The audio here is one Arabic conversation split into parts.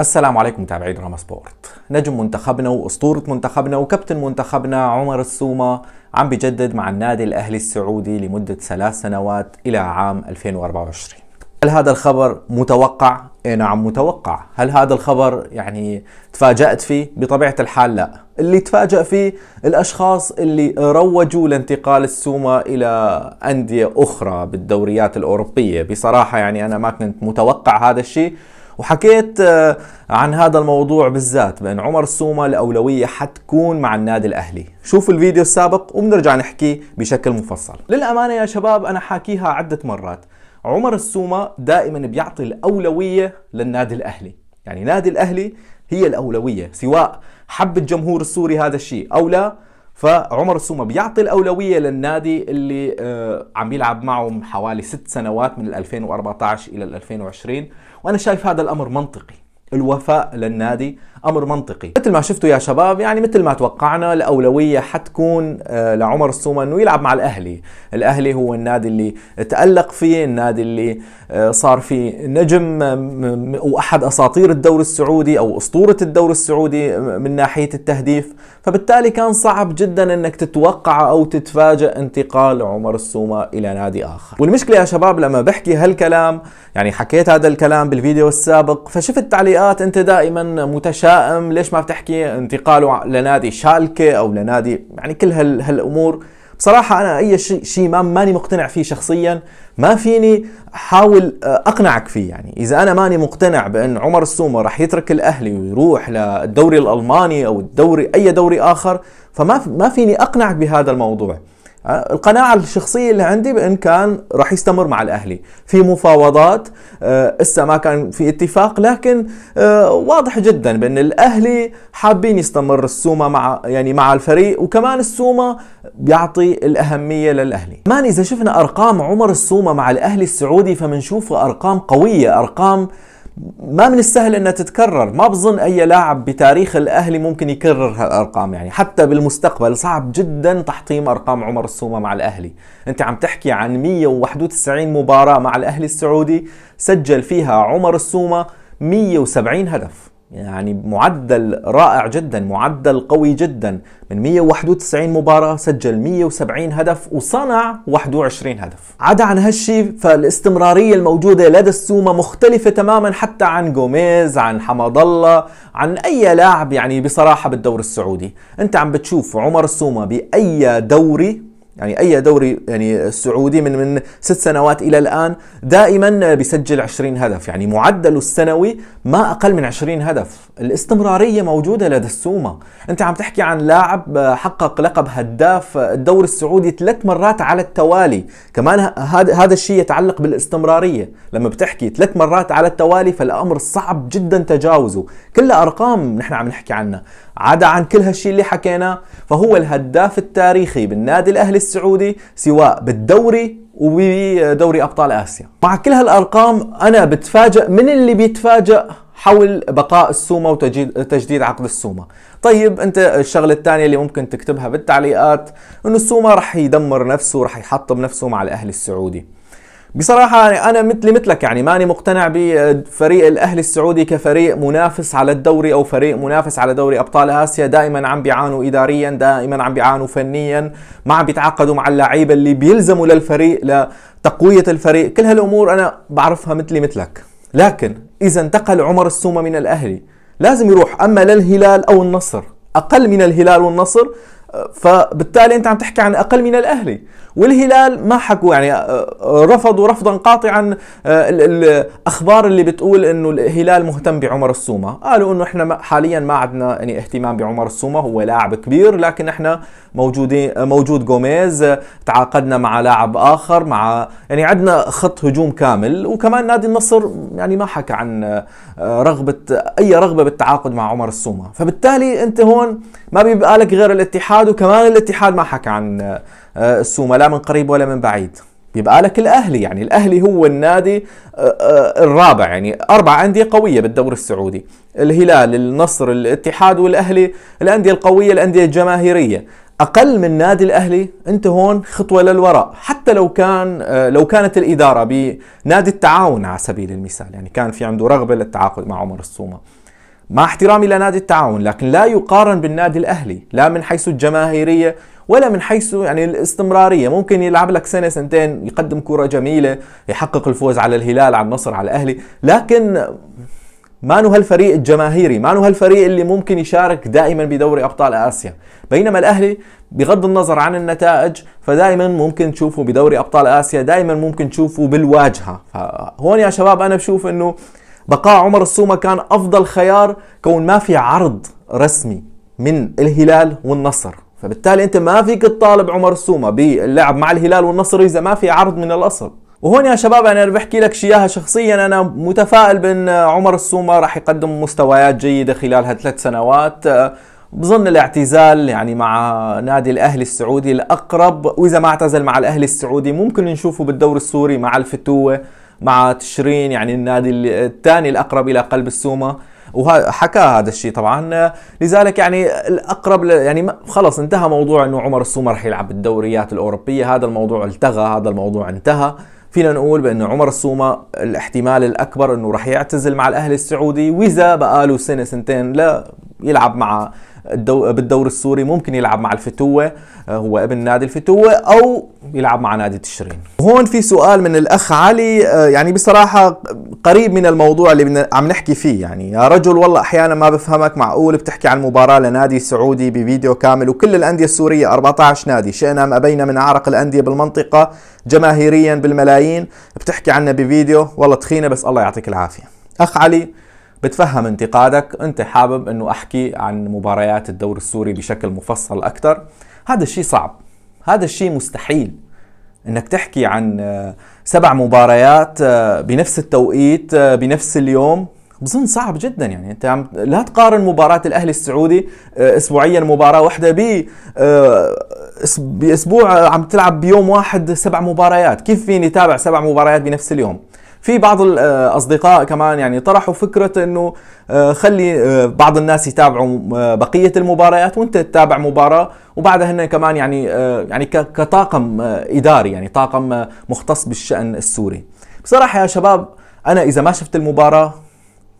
السلام عليكم متابعين دراما سبورت نجم منتخبنا واسطوره منتخبنا وكابتن منتخبنا عمر السومه عم بجدد مع النادي الاهلي السعودي لمده ثلاث سنوات الى عام 2024 هل هذا الخبر متوقع إيه نعم متوقع هل هذا الخبر يعني تفاجأت فيه بطبيعة الحال لا اللي تفاجأ فيه الأشخاص اللي روجوا لانتقال السومة إلى أندية أخرى بالدوريات الأوروبية بصراحة يعني أنا ما كنت متوقع هذا الشيء وحكيت آه، عن هذا الموضوع بالذات بأن عمر السومة الأولوية حتكون مع النادي الأهلي شوف الفيديو السابق وبنرجع نحكي بشكل مفصل للأمانة يا شباب أنا حاكيها عدة مرات عمر السومة دائما بيعطي الأولوية للنادي الأهلي يعني نادي الأهلي هي الأولوية سواء حب الجمهور السوري هذا الشيء أو لا فعمر السومه بيعطي الاولويه للنادي اللي آه، عم يلعب معه حوالي ست سنوات من 2014 الى 2020 وانا شايف هذا الامر منطقي الوفاء للنادي امر منطقي مثل ما شفتوا يا شباب يعني مثل ما توقعنا الاولويه حتكون آه، لعمر السومه انه يلعب مع الاهلي الاهلي هو النادي اللي تالق فيه النادي اللي آه، صار فيه نجم آه، واحد اساطير الدوري السعودي او اسطوره الدوري السعودي من ناحيه التهديف فبالتالي كان صعب جدا انك تتوقع او تتفاجئ انتقال عمر السومه الى نادي اخر والمشكله يا شباب لما بحكي هالكلام يعني حكيت هذا الكلام بالفيديو السابق فشفت تعليقات التعليقات انت دائما متشائم ليش ما بتحكي انتقاله لنادي شالكه او لنادي يعني كل هال هالامور بصراحة أنا أي شيء شي ما ماني مقتنع فيه شخصيا ما فيني حاول آه، أقنعك فيه يعني إذا أنا ماني مقتنع بأن عمر السومة راح يترك الأهلي ويروح للدوري الألماني أو الدوري أي دوري آخر فما ما فيني أقنعك بهذا الموضوع القناعة الشخصية اللي عندي بأن كان راح يستمر مع الأهلي في مفاوضات آه، إسا ما كان في اتفاق لكن آه، واضح جدا بأن الأهلي حابين يستمر السومة مع يعني مع الفريق وكمان السومة بيعطي الأهمية للأهلي مان إذا شفنا أرقام عمر السومة مع الأهلي السعودي فبنشوفه أرقام قوية أرقام ما من السهل انها تتكرر ما بظن اي لاعب بتاريخ الاهلي ممكن يكرر هالارقام يعني حتى بالمستقبل صعب جدا تحطيم ارقام عمر السومه مع الاهلي انت عم تحكي عن 191 مباراه مع الاهلي السعودي سجل فيها عمر السومه 170 هدف يعني معدل رائع جدا معدل قوي جدا من 191 مباراة سجل 170 هدف وصنع 21 هدف عدا عن هالشي فالاستمرارية الموجودة لدى السومة مختلفة تماما حتى عن جوميز عن حمد الله عن اي لاعب يعني بصراحة بالدوري السعودي انت عم بتشوف عمر السومة باي دوري يعني اي دوري يعني سعودي من من ست سنوات الى الان دائما بيسجل 20 هدف يعني معدله السنوي ما اقل من 20 هدف الاستمراريه موجوده لدى السومه انت عم تحكي عن لاعب حقق لقب هداف الدوري السعودي ثلاث مرات على التوالي كمان هذا هذا الشيء يتعلق بالاستمراريه لما بتحكي ثلاث مرات على التوالي فالامر صعب جدا تجاوزه كلها ارقام نحن عم نحكي عنها عدا عن كل هالشيء اللي حكيناه فهو الهداف التاريخي بالنادي الاهلي السعودي سواء بالدوري وبدوري ابطال اسيا مع كل هالارقام انا بتفاجئ من اللي بيتفاجئ حول بقاء السومة وتجديد عقد السومة طيب انت الشغلة الثانية اللي ممكن تكتبها بالتعليقات انه السومة رح يدمر نفسه ورح يحطم نفسه مع الاهلي السعودي بصراحة يعني أنا مثلي مثلك يعني ماني مقتنع بفريق الأهلي السعودي كفريق منافس على الدوري أو فريق منافس على دوري أبطال آسيا دائما عم بيعانوا إداريا دائما عم بيعانوا فنيا ما عم بيتعاقدوا مع اللعيبة اللي بيلزموا للفريق لتقوية الفريق كل هالأمور أنا بعرفها مثلي مثلك لكن إذا انتقل عمر السومة من الأهلي لازم يروح أما للهلال أو النصر أقل من الهلال والنصر فبالتالي أنت عم تحكي عن أقل من الأهلي والهلال ما حكوا يعني رفضوا رفضا قاطعا الاخبار اللي بتقول انه الهلال مهتم بعمر السومه قالوا انه احنا حاليا ما عندنا يعني اهتمام بعمر السومه هو لاعب كبير لكن احنا موجودين موجود جوميز تعاقدنا مع لاعب اخر مع يعني عندنا خط هجوم كامل وكمان نادي النصر يعني ما حكى عن رغبه اي رغبه بالتعاقد مع عمر السومه فبالتالي انت هون ما بيبقى لك غير الاتحاد وكمان الاتحاد ما حكى عن آه، السومه لا من قريب ولا من بعيد يبقى لك الاهلي يعني الاهلي هو النادي آه، آه، الرابع يعني اربع انديه قويه بالدوري السعودي الهلال النصر الاتحاد والاهلي الانديه القويه الانديه الجماهيريه اقل من نادي الاهلي انت هون خطوه للوراء حتى لو كان لو كانت الاداره بنادي التعاون على سبيل المثال يعني كان في عنده رغبه للتعاقد مع عمر السومه مع احترامي لنادي التعاون لكن لا يقارن بالنادي الاهلي لا من حيث الجماهيريه ولا من حيث يعني الاستمراريه ممكن يلعب لك سنه سنتين يقدم كره جميله يحقق الفوز على الهلال على النصر على الاهلي لكن ما هو هالفريق الجماهيري ما هو هالفريق اللي ممكن يشارك دائما بدوري ابطال اسيا بينما الاهلي بغض النظر عن النتائج فدائما ممكن تشوفه بدوري ابطال اسيا دائما ممكن تشوفه بالواجهه فهون يا شباب انا بشوف انه بقاء عمر السومه كان افضل خيار كون ما في عرض رسمي من الهلال والنصر فبالتالي انت ما فيك تطالب عمر السومه باللعب مع الهلال والنصر اذا ما في عرض من الاصل وهون يا شباب انا انا بحكي لك اياها شخصيا انا متفائل بان عمر السومه راح يقدم مستويات جيده خلال هالثلاث سنوات بظن الاعتزال يعني مع نادي الاهلي السعودي الاقرب واذا ما اعتزل مع الاهلي السعودي ممكن نشوفه بالدور السوري مع الفتوه مع تشرين يعني النادي الثاني الاقرب الى قلب السومه وحكى هذا الشيء طبعا لذلك يعني الاقرب يعني خلص انتهى موضوع انه عمر السومر يلعب بالدوريات الاوروبيه هذا الموضوع التغى هذا الموضوع انتهى فينا نقول بأن عمر السومه الاحتمال الاكبر انه رح يعتزل مع الأهل السعودي واذا بقاله سنه سنتين لا يلعب مع الدو... بالدور السوري ممكن يلعب مع الفتوة آه، هو ابن نادي الفتوة أو يلعب مع نادي تشرين هون في سؤال من الأخ علي آه، يعني بصراحة قريب من الموضوع اللي عم نحكي فيه يعني يا رجل والله أحيانا ما بفهمك معقول بتحكي عن مباراة لنادي سعودي بفيديو كامل وكل الأندية السورية 14 نادي شئنا ما بين من أعرق الأندية بالمنطقة جماهيريا بالملايين بتحكي عنا بفيديو والله تخينة بس الله يعطيك العافية أخ علي بتفهم انتقادك انت حابب انه احكي عن مباريات الدور السوري بشكل مفصل اكثر هذا الشيء صعب هذا الشيء مستحيل انك تحكي عن آه، سبع مباريات آه، بنفس التوقيت آه، بنفس اليوم بظن صعب جدا يعني انت عم لا تقارن مباراه الاهلي السعودي اسبوعيا مباراه واحده ب باسبوع عم تلعب بيوم واحد سبع مباريات كيف فيني تابع سبع مباريات بنفس اليوم في بعض الاصدقاء آه، كمان يعني طرحوا فكره انه آه، خلي آه، بعض الناس يتابعوا بقيه المباريات وانت تتابع مباراه وبعدها هن كمان يعني يعني كطاقم اداري يعني طاقم مختص بالشان السوري بصراحه يا شباب انا اذا ما شفت المباراه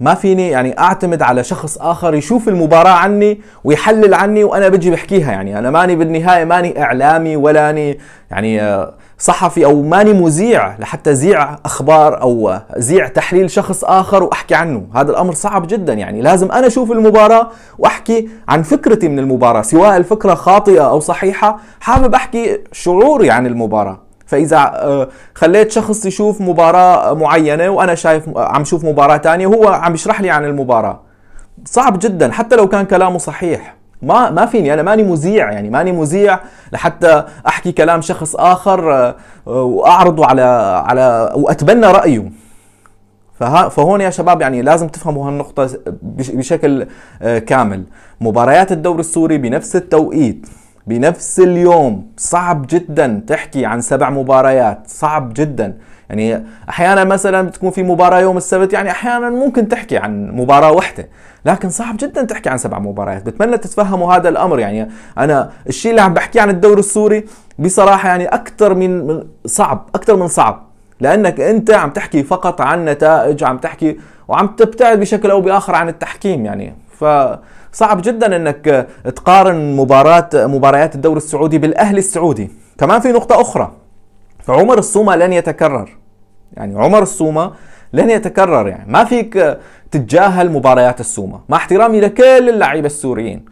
ما فيني يعني اعتمد على شخص اخر يشوف المباراه عني ويحلل عني وانا بجي بحكيها يعني انا ماني بالنهايه ماني اعلامي ولا اني يعني آه، صحفي او ماني مذيع لحتى زيع اخبار او زيع تحليل شخص اخر واحكي عنه هذا الامر صعب جدا يعني لازم انا اشوف المباراه واحكي عن فكرتي من المباراه سواء الفكره خاطئه او صحيحه حابب احكي شعوري عن المباراه فاذا آه، خليت شخص يشوف مباراه معينه وانا شايف آه، عم شوف مباراه ثانيه وهو عم يشرح لي عن المباراه صعب جدا حتى لو كان كلامه صحيح ما ما فيني انا ماني مذيع يعني ماني مذيع لحتى احكي كلام شخص اخر آه، واعرضه على على واتبنى رايه فهون يا شباب يعني لازم تفهموا هالنقطة بشكل كامل مباريات الدوري السوري بنفس التوقيت بنفس اليوم صعب جدا تحكي عن سبع مباريات صعب جدا يعني احيانا مثلا بتكون في مباراه يوم السبت يعني احيانا ممكن تحكي عن مباراه واحده لكن صعب جدا تحكي عن سبع مباريات بتمنى تتفهموا هذا الامر يعني انا الشيء اللي عم بحكيه عن الدوري السوري بصراحه يعني اكثر من صعب اكثر من صعب لانك انت عم تحكي فقط عن نتائج عم تحكي وعم تبتعد بشكل او باخر عن التحكيم يعني ف صعب جدا انك تقارن مباراه مباريات الدوري السعودي بالاهلي السعودي كمان في نقطه اخرى عمر الصومه لن يتكرر يعني عمر الصومه لن يتكرر يعني ما فيك تتجاهل مباريات السومه مع احترامي لكل اللعيبه السوريين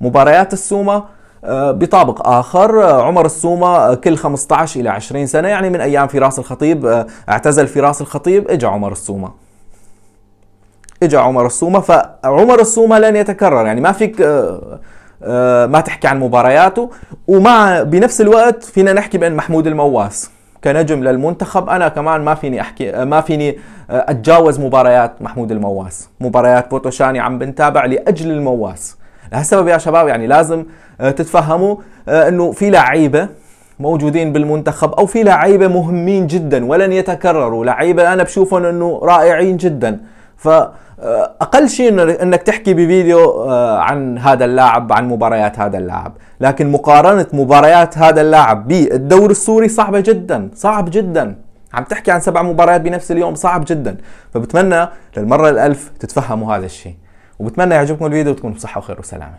مباريات السومه آه، بطابق اخر آه، عمر السومه آه، كل 15 الى 20 سنه يعني من ايام فراس الخطيب اعتزل فراس الخطيب اجى عمر السومه اجى عمر الصومه فعمر الصومه لن يتكرر يعني ما فيك آه، آه، ما تحكي عن مبارياته ومع بنفس الوقت فينا نحكي بان محمود المواس كنجم للمنتخب انا كمان ما فيني احكي آه، ما فيني اتجاوز مباريات محمود المواس مباريات بوتوشاني عم بنتابع لاجل المواس لهالسبب يا شباب يعني لازم تتفهموا انه في لعيبه موجودين بالمنتخب او في لعيبه مهمين جدا ولن يتكرروا لعيبه انا بشوفهم انه رائعين جدا فاقل شيء انك تحكي بفيديو آه، عن هذا اللاعب عن مباريات هذا اللاعب لكن مقارنه مباريات هذا اللاعب بالدور السوري صعبه جدا صعب جدا عم تحكي عن سبع مباريات بنفس اليوم صعب جدا فبتمنى للمره الألف تتفهموا هذا الشيء وبتمنى يعجبكم الفيديو وتكونوا بصحه وخير وسلامه